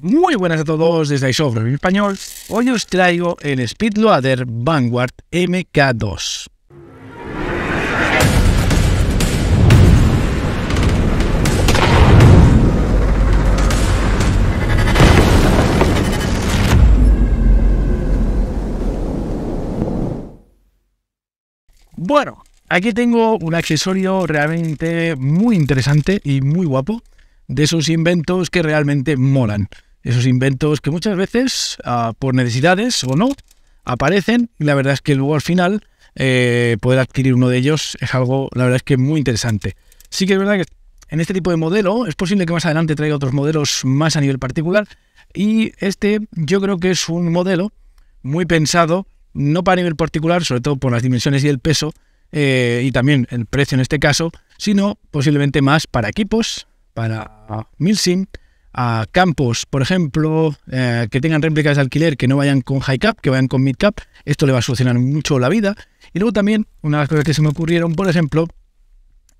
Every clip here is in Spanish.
Muy buenas a todos desde iSoftware en español. Hoy os traigo el Speedloader Vanguard MK2. Bueno, aquí tengo un accesorio realmente muy interesante y muy guapo de esos inventos que realmente molan esos inventos que muchas veces, ah, por necesidades o no, aparecen y la verdad es que luego al final eh, poder adquirir uno de ellos es algo, la verdad es que muy interesante. Sí que es verdad que en este tipo de modelo es posible que más adelante traiga otros modelos más a nivel particular y este yo creo que es un modelo muy pensado, no para nivel particular, sobre todo por las dimensiones y el peso eh, y también el precio en este caso, sino posiblemente más para equipos, para ah. MilSim, a campos, por ejemplo, eh, que tengan réplicas de alquiler, que no vayan con high cap, que vayan con mid cap. Esto le va a solucionar mucho la vida. Y luego también, una de las cosas que se me ocurrieron, por ejemplo,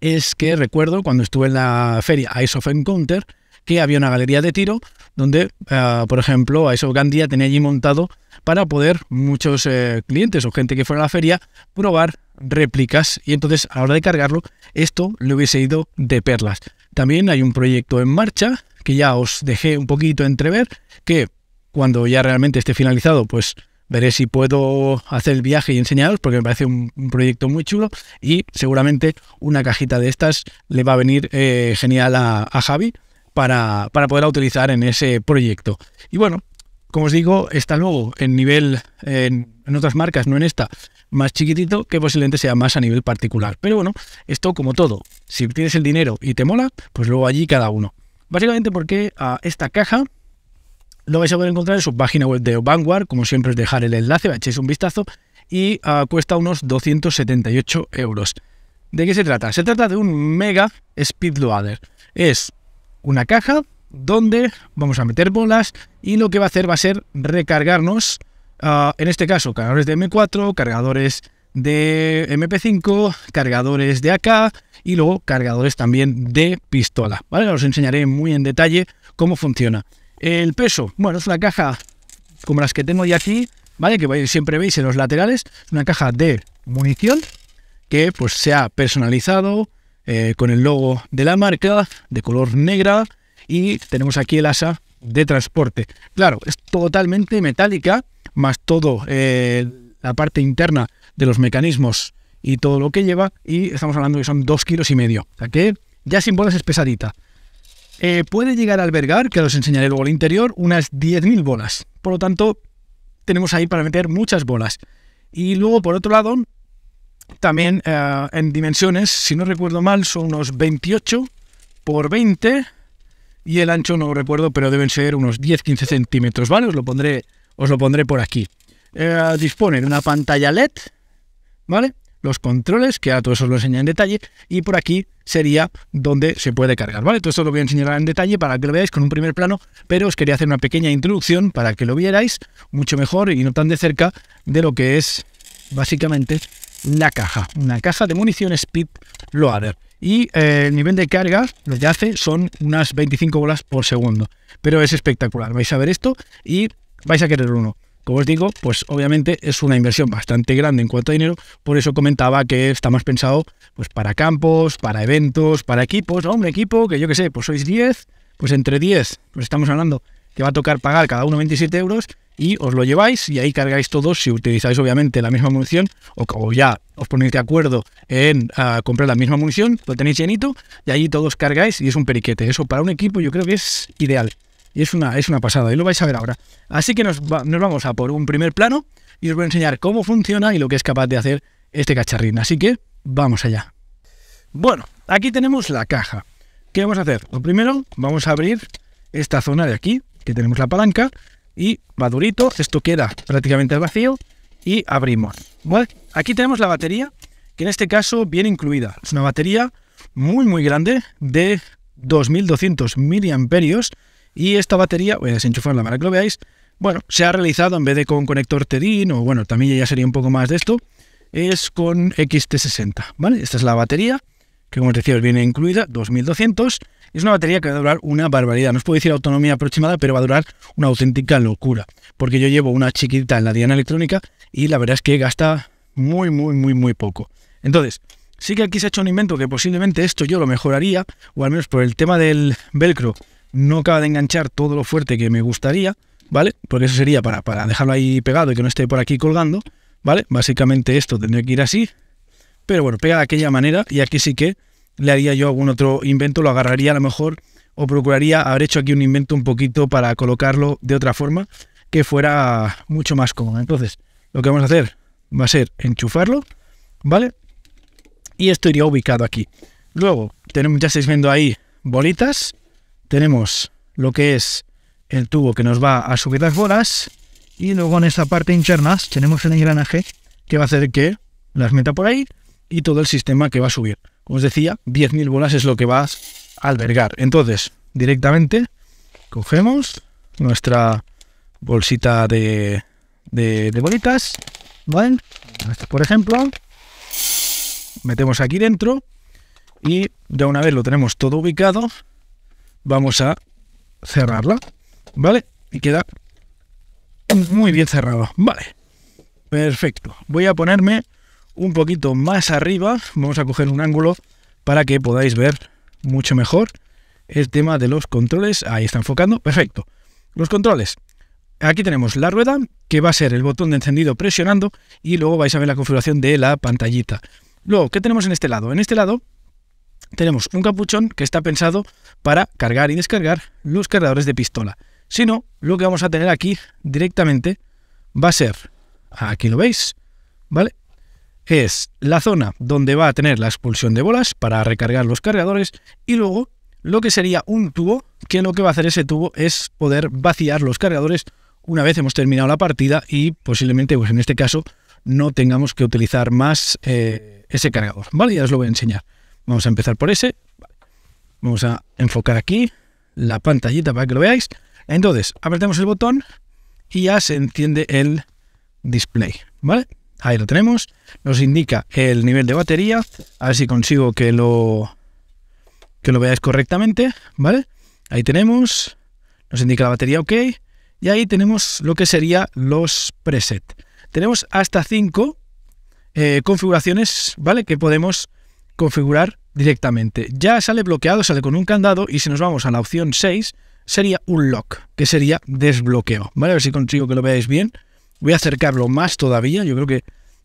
es que recuerdo cuando estuve en la feria Ice of Encounter, que había una galería de tiro donde, eh, por ejemplo, Ice of Gandia tenía allí montado para poder muchos eh, clientes o gente que fuera a la feria probar réplicas y entonces a la hora de cargarlo esto le hubiese ido de perlas. También hay un proyecto en marcha que ya os dejé un poquito entrever, que cuando ya realmente esté finalizado, pues veré si puedo hacer el viaje y enseñaros, porque me parece un, proyecto muy chulo y seguramente una cajita de estas le va a venir eh, genial a, Javi para, para, poderla utilizar en ese proyecto. Y bueno, como os digo, está luego en nivel, en, en otras marcas, no en esta, más chiquitito, que posiblemente sea más a nivel particular. Pero bueno, esto como todo, si tienes el dinero y te mola, pues luego allí cada uno. Básicamente porque esta caja lo vais a poder encontrar en su página web de Vanguard, como siempre os dejaré el enlace, echéis un vistazo, y ah, cuesta unos 278 euros. ¿De qué se trata? Se trata de un mega Speedloader. Es una caja donde vamos a meter bolas y lo que va a hacer va a ser recargarnos, ah, en este caso, cargadores de M4, cargadores de MP5, cargadores de AK, y luego cargadores también de pistola. ¿vale? Os enseñaré muy en detalle cómo funciona. El peso, bueno, es una caja como las que tengo ya aquí, ¿vale? Que siempre veis en los laterales, una caja de munición que pues se ha personalizado eh, con el logo de la marca, de color negra, y tenemos aquí el asa de transporte. Claro, es totalmente metálica, más todo eh, la parte interna de los mecanismos y todo lo que lleva, y estamos hablando que son 2 kilos y medio. O sea que ya sin bolas es pesadita. Eh, puede llegar a albergar, que os enseñaré luego el interior, unas 10.000 bolas. Por lo tanto, tenemos ahí para meter muchas bolas. Y luego, por otro lado, también eh, en dimensiones, si no recuerdo mal, son unos 28 por 20 y el ancho no recuerdo, pero deben ser unos 10-15 centímetros, ¿vale? Os lo pondré, os lo pondré por aquí. Eh, dispone de una pantalla LED, ¿vale? los controles, que a todo eso os lo enseña en detalle, y por aquí sería donde se puede cargar, ¿vale? Todo eso lo voy a enseñar en detalle para que lo veáis con un primer plano, pero os quería hacer una pequeña introducción para que lo vierais mucho mejor y no tan de cerca de lo que es básicamente la caja, una caja de munición Speed Loader. Y eh, el nivel de carga lo que hace son unas 25 bolas por segundo, pero es espectacular, vais a ver esto y vais a querer uno. Como os digo, pues obviamente es una inversión bastante grande en cuanto a dinero, por eso comentaba que está más pensado pues para campos, para eventos, para equipos, Hombre, equipo que yo que sé, pues sois 10, pues entre 10, pues estamos hablando que va a tocar pagar cada uno 27 euros y os lo lleváis y ahí cargáis todos si utilizáis obviamente la misma munición o, ya os ponéis de acuerdo en ah, comprar la misma munición, lo tenéis llenito y ahí todos cargáis y es un periquete. Eso para un equipo yo creo que es ideal. Y es una, es una pasada, y lo vais a ver ahora. Así que nos, vamos a por un primer plano y os voy a enseñar cómo funciona y lo que es capaz de hacer este cacharrín. Así que vamos allá. Bueno, aquí tenemos la caja. ¿Qué vamos a hacer? Lo primero, vamos a abrir esta zona de aquí, que tenemos la palanca, y va durito, esto queda prácticamente vacío, y abrimos. Aquí tenemos la batería, que en este caso viene incluida. Es una batería muy, muy grande, de 2200 miliamperios, y esta batería, voy eh, a desenchufarla para que lo veáis, bueno, se ha realizado en vez de con conector Tedin o bueno, también ya sería un poco más de esto, es con XT60, ¿vale? Esta es la batería, que como os decía, os viene incluida, 2200. Es una batería que va a durar una barbaridad. No os puedo decir autonomía aproximada, pero va a durar una auténtica locura. Porque yo llevo una chiquita en la diana electrónica y la verdad es que gasta muy, muy, muy, muy poco. Entonces, sí que aquí se ha hecho un invento que posiblemente esto yo lo mejoraría, o al menos por el tema del velcro no acaba de enganchar todo lo fuerte que me gustaría, ¿vale? Porque eso sería para, para dejarlo ahí pegado y que no esté por aquí colgando, ¿vale? Básicamente esto tendría que ir así, pero bueno, pega de aquella manera y aquí sí que le haría yo algún otro invento, lo agarraría a lo mejor o procuraría haber hecho aquí un invento un poquito para colocarlo de otra forma que fuera mucho más cómoda. Entonces, lo que vamos a hacer va a ser enchufarlo, ¿vale? Y esto iría ubicado aquí. Luego, tenemos, ya estáis viendo ahí bolitas, tenemos lo que es el tubo que nos va a subir las bolas y luego en esta parte interna tenemos el engranaje que va a hacer que las meta por ahí y todo el sistema que va a subir. Como os decía, 10.000 bolas es lo que va a albergar. Entonces, directamente cogemos nuestra bolsita de, de, bolitas, ¿vale? por ejemplo, metemos aquí dentro y de una vez lo tenemos todo ubicado, vamos a cerrarla, ¿vale? Y queda muy bien cerrado, ¿vale? Perfecto. Voy a ponerme un poquito más arriba, vamos a coger un ángulo para que podáis ver mucho mejor el tema de los controles. Ahí está enfocando, perfecto. Los controles. Aquí tenemos la rueda, que va a ser el botón de encendido presionando, y luego vais a ver la configuración de la pantallita. Luego, ¿qué tenemos en este lado? En este lado tenemos un capuchón que está pensado para cargar y descargar los cargadores de pistola. Si no, lo que vamos a tener aquí directamente va a ser, aquí lo veis, ¿vale? Es la zona donde va a tener la expulsión de bolas para recargar los cargadores y luego lo que sería un tubo, que lo que va a hacer ese tubo es poder vaciar los cargadores una vez hemos terminado la partida y posiblemente, pues en este caso, no tengamos que utilizar más eh, ese cargador, ¿vale? Ya os lo voy a enseñar. Vamos a empezar por ese. Vamos a enfocar aquí la pantallita para que lo veáis. Entonces, apretamos el botón y ya se enciende el display, ¿vale? Ahí lo tenemos. Nos indica el nivel de batería. A ver si consigo que lo, lo veáis correctamente, ¿vale? Ahí tenemos. Nos indica la batería OK. Y ahí tenemos lo que sería los presets. Tenemos hasta 5 eh, configuraciones, ¿vale? Que podemos configurar directamente. Ya sale bloqueado, sale con un candado y si nos vamos a la opción 6 sería un lock, que sería desbloqueo. ¿Vale? A ver si consigo que lo veáis bien. Voy a acercarlo más todavía, yo creo que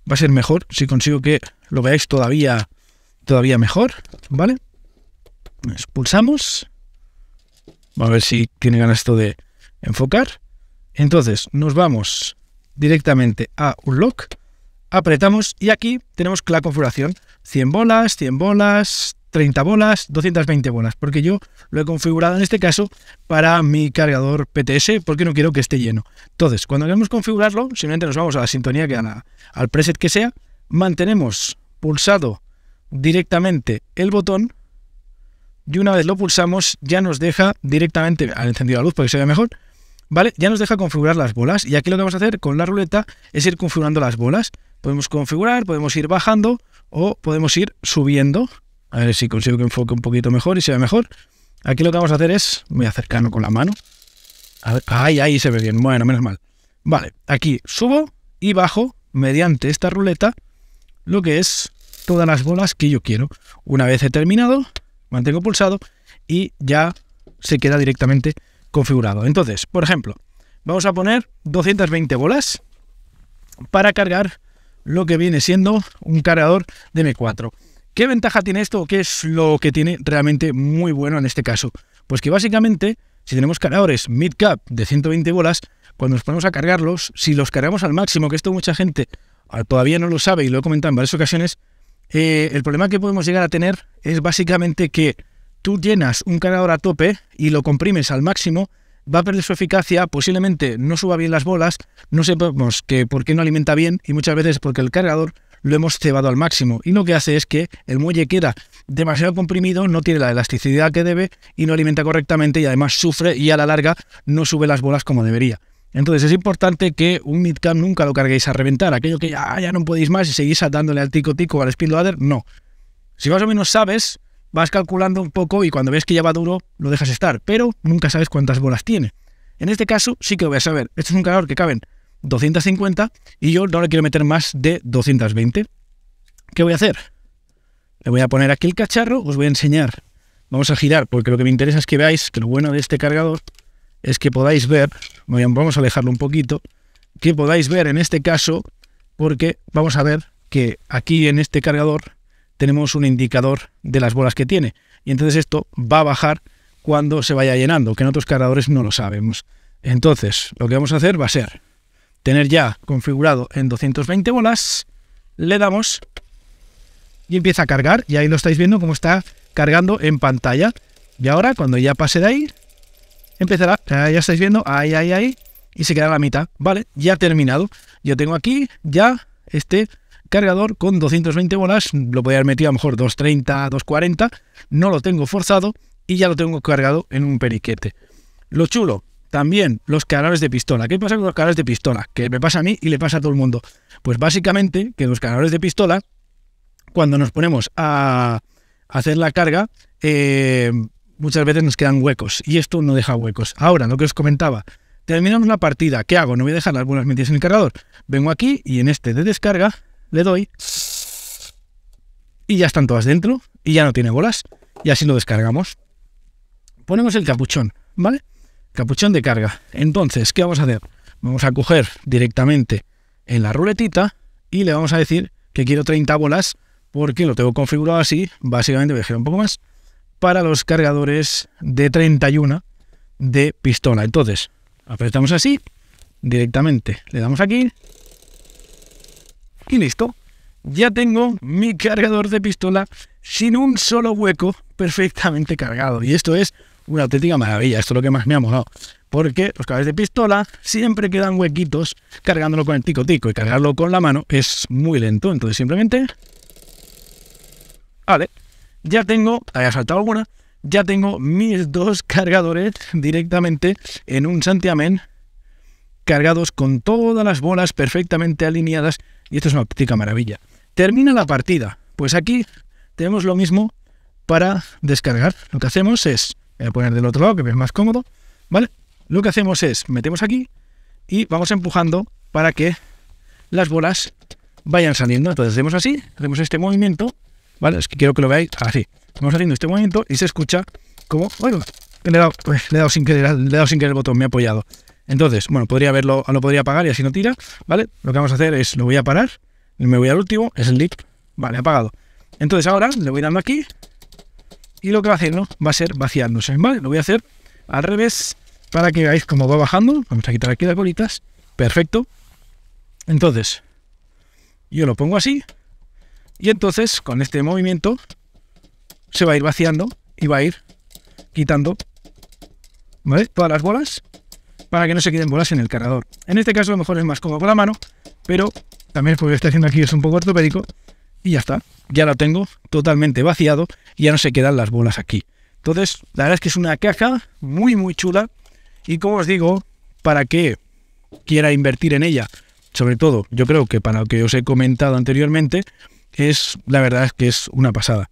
va a ser mejor si consigo que lo veáis todavía, todavía mejor, ¿vale? Expulsamos. A ver si tiene ganas esto de enfocar. Entonces, nos vamos directamente a un lock, apretamos y aquí tenemos la configuración. 100 bolas, 100 bolas, 30 bolas, 220 bolas, porque yo lo he configurado en este caso para mi cargador PTS, porque no quiero que esté lleno. Entonces, cuando queremos configurarlo, simplemente nos vamos a la sintonía que gana, al preset que sea, mantenemos pulsado directamente el botón y una vez lo pulsamos ya nos deja directamente, al encendido la luz para que se vea mejor, ¿vale? Ya nos deja configurar las bolas y aquí lo que vamos a hacer con la ruleta es ir configurando las bolas. Podemos configurar, podemos ir bajando, o podemos ir subiendo. A ver si consigo que enfoque un poquito mejor y se ve mejor. Aquí lo que vamos a hacer es, voy a con la mano. A ahí, ahí se ve bien. Bueno, menos mal. Vale, aquí subo y bajo mediante esta ruleta lo que es todas las bolas que yo quiero. Una vez he terminado, mantengo pulsado y ya se queda directamente configurado. Entonces, por ejemplo, vamos a poner 220 bolas para cargar lo que viene siendo un cargador de M4. ¿Qué ventaja tiene esto o qué es lo que tiene realmente muy bueno en este caso? Pues que básicamente, si tenemos cargadores mid-cap de 120 bolas, cuando nos ponemos a cargarlos, si los cargamos al máximo, que esto mucha gente ah, todavía no lo sabe y lo he comentado en varias ocasiones, eh, el problema que podemos llegar a tener es básicamente que tú llenas un cargador a tope y lo comprimes al máximo va a perder su eficacia, posiblemente no suba bien las bolas, no sepamos que por qué no alimenta bien y muchas veces porque el cargador lo hemos cebado al máximo y lo que hace es que el muelle queda demasiado comprimido, no tiene la elasticidad que debe y no alimenta correctamente y además sufre y a la larga no sube las bolas como debería. Entonces es importante que un midcam nunca lo carguéis a reventar, aquello que ya, ah, ya no podéis más y seguís dándole al tico tico al speed loader, no. Si más o menos sabes, vas calculando un poco y cuando ves que ya va duro, lo dejas estar, pero nunca sabes cuántas bolas tiene. En este caso sí que voy a saber. Este es un cargador que caben 250 y yo no le quiero meter más de 220. ¿Qué voy a hacer? Le voy a poner aquí el cacharro, os voy a enseñar. Vamos a girar porque lo que me interesa es que veáis que lo bueno de este cargador es que podáis ver, vamos a alejarlo un poquito, que podáis ver en este caso, porque vamos a ver que aquí en este cargador tenemos un indicador de las bolas que tiene. Y entonces esto va a bajar cuando se vaya llenando, que en otros cargadores no lo sabemos. Entonces, lo que vamos a hacer va a ser tener ya configurado en 220 bolas, le damos y empieza a cargar, y ahí lo estáis viendo cómo está cargando en pantalla. Y ahora, cuando ya pase de ahí, empezará, ah, ya estáis viendo, ahí, ahí, ahí, y se queda la mitad, ¿vale? Ya terminado. Yo tengo aquí ya este cargador con 220 bolas, lo podía haber metido a lo mejor 230, 240, no lo tengo forzado y ya lo tengo cargado en un periquete. Lo chulo, también los canales de pistola. ¿Qué pasa con los canales de pistola? Que me pasa a mí y le pasa a todo el mundo. Pues básicamente que los canales de pistola, cuando nos ponemos a hacer la carga, eh, muchas veces nos quedan huecos y esto no deja huecos. Ahora, lo que os comentaba, terminamos la partida, ¿qué hago? No voy a dejar las buenas mentiras en el cargador. Vengo aquí y en este de descarga le doy y ya están todas dentro y ya no tiene bolas y así lo descargamos. Ponemos el capuchón, ¿vale? Capuchón de carga. Entonces, ¿qué vamos a hacer? Vamos a coger directamente en la ruletita y le vamos a decir que quiero 30 bolas porque lo tengo configurado así, básicamente voy a dejar un poco más, para los cargadores de 31 de pistola. Entonces, apretamos así, directamente le damos aquí y listo. Ya tengo mi cargador de pistola sin un solo hueco perfectamente cargado. Y esto es una auténtica maravilla. Esto es lo que más me ha molado. Porque los cables de pistola siempre quedan huequitos cargándolo con el tico tico. Y cargarlo con la mano es muy lento. Entonces simplemente... Vale. Ya tengo... Había saltado alguna. Ya tengo mis dos cargadores directamente en un santiamén cargados con todas las bolas perfectamente alineadas y esto es una óptica maravilla. Termina la partida. Pues aquí tenemos lo mismo para descargar. Lo que hacemos es, voy a poner del otro lado que es más cómodo, ¿vale? Lo que hacemos es, metemos aquí y vamos empujando para que las bolas vayan saliendo. Entonces hacemos así, hacemos este movimiento, ¿vale? Es que quiero que lo veáis así. Vamos haciendo este movimiento y se escucha como, bueno le he dado, le he dado sin querer, le sin el botón, me ha apoyado. Entonces, bueno, podría verlo, lo podría apagar y así no tira, ¿vale? Lo que vamos a hacer es, lo voy a parar, me voy al último, es el lip, vale, apagado. Entonces ahora le voy dando aquí y lo que va a hacer, ¿no? Va a ser vaciándose, ¿vale? Lo voy a hacer al revés para que veáis cómo va bajando. Vamos a quitar aquí las bolitas, perfecto. Entonces, yo lo pongo así y entonces con este movimiento se va a ir vaciando y va a ir quitando ¿vale? todas las bolas para que no se queden bolas en el cargador. En este caso a lo mejor es más cómodo con la mano, pero también porque lo estoy haciendo aquí es un poco ortopédico y ya está. Ya lo tengo totalmente vaciado y ya no se quedan las bolas aquí. Entonces, la verdad es que es una caja muy, muy chula. Y como os digo, para que quiera invertir en ella, sobre todo, yo creo que para lo que os he comentado anteriormente, es la verdad es que es una pasada.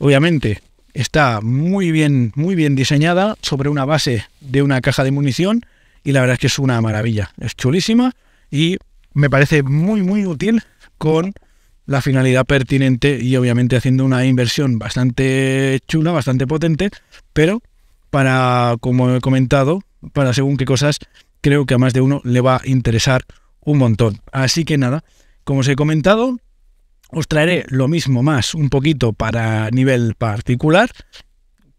Obviamente, Está muy bien, muy bien diseñada sobre una base de una caja de munición y la verdad es que es una maravilla. Es chulísima y me parece muy, muy útil con la finalidad pertinente y obviamente haciendo una inversión bastante chula, bastante potente, pero para, como he comentado, para según qué cosas, creo que a más de uno le va a interesar un montón. Así que nada, como os he comentado, os traeré lo mismo más, un poquito para nivel particular,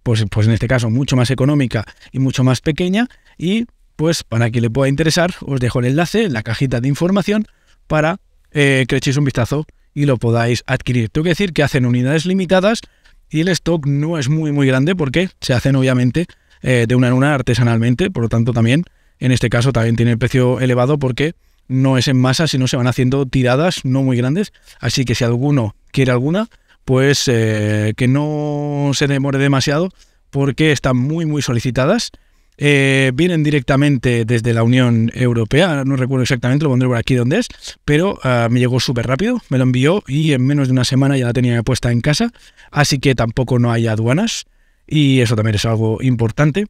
pues, pues en este caso mucho más económica y mucho más pequeña. Y pues para que le pueda interesar, os dejo el enlace en la cajita de información para eh, que echéis un vistazo y lo podáis adquirir. Tengo que decir que hacen unidades limitadas y el stock no es muy muy grande porque se hacen obviamente eh, de una en una artesanalmente, por lo tanto también en este caso también tiene el precio elevado porque no es en masa, sino se van haciendo tiradas no muy grandes. Así que si alguno quiere alguna, pues eh, que no se demore demasiado porque están muy, muy solicitadas. Eh, vienen directamente desde la Unión Europea, no recuerdo exactamente, lo pondré por aquí donde es, pero ah, me llegó súper rápido, me lo envió y en menos de una semana ya la tenía puesta en casa, así que tampoco no hay aduanas y eso también es algo importante.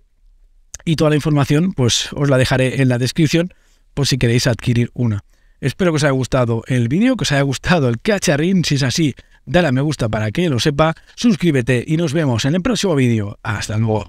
Y toda la información pues os la dejaré en la descripción por si queréis adquirir una. Espero que os haya gustado el vídeo, que os haya gustado el cacharrín. Si es así, dale a me gusta para que lo sepa, suscríbete y nos vemos en el próximo vídeo. Hasta luego.